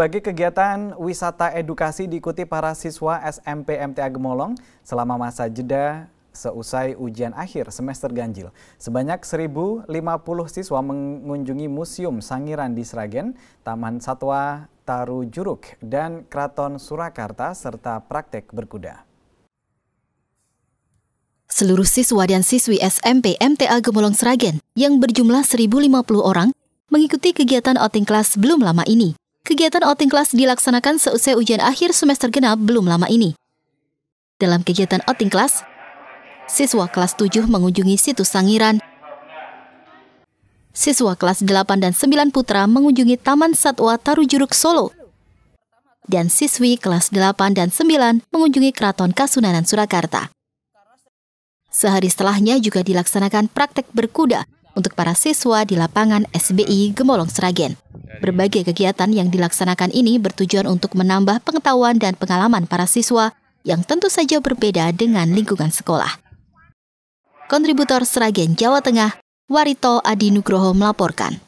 Berbagai kegiatan wisata edukasi diikuti para siswa SMP MTA Gemolong selama masa jeda seusai ujian akhir semester ganjil. Sebanyak 1.050 siswa mengunjungi Museum Sangiran di Sragen, Taman Satwa Taru Juruk, dan Keraton Surakarta serta praktek berkuda. Seluruh siswa dan siswi SMP MTA Gemolong Sragen yang berjumlah 1.050 orang mengikuti kegiatan outing kelas belum lama ini. Kegiatan outing kelas dilaksanakan seusai ujian akhir semester genap belum lama ini. Dalam kegiatan outing kelas, siswa kelas 7 mengunjungi situs Sangiran. Siswa kelas 8 dan 9 putra mengunjungi Taman Satwa Tarujuruk Solo. Dan siswi kelas 8 dan 9 mengunjungi Keraton Kasunanan Surakarta. Sehari setelahnya juga dilaksanakan praktek berkuda untuk para siswa di lapangan SBI Gemolong Sragen. Berbagai kegiatan yang dilaksanakan ini bertujuan untuk menambah pengetahuan dan pengalaman para siswa yang tentu saja berbeda dengan lingkungan sekolah. Kontributor Seragen Jawa Tengah, Warito Adi Nugroho melaporkan.